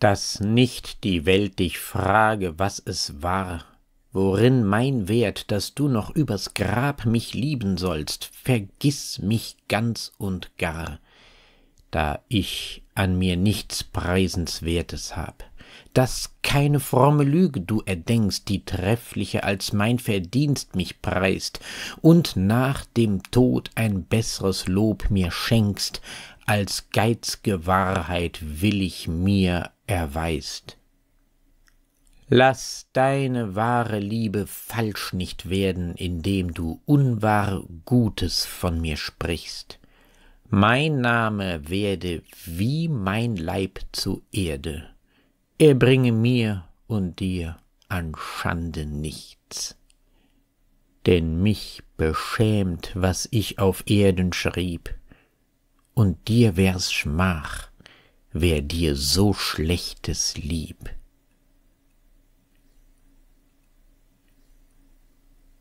dass nicht die Welt dich frage, was es war, worin mein Wert, dass du noch übers Grab mich lieben sollst, vergiss mich ganz und gar, da ich an mir nichts Preisenswertes hab, dass keine fromme Lüge du erdenkst, die treffliche als mein Verdienst mich preist, und nach dem Tod ein besseres Lob mir schenkst, als geizge Wahrheit willig mir erweist. Lass deine wahre Liebe falsch nicht werden, indem du unwahr Gutes von mir sprichst. Mein Name werde wie mein Leib zu Erde. Er bringe mir und dir an Schande nichts. Denn mich beschämt, was ich auf Erden schrieb, und dir wär's Schmach, wär dir so Schlechtes lieb.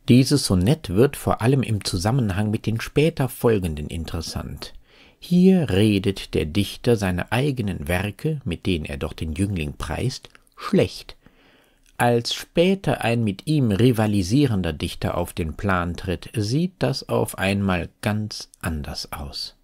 Dieses Sonett wird vor allem im Zusammenhang mit den später folgenden interessant. Hier redet der Dichter seine eigenen Werke, mit denen er doch den Jüngling preist, schlecht. Als später ein mit ihm rivalisierender Dichter auf den Plan tritt, sieht das auf einmal ganz anders aus.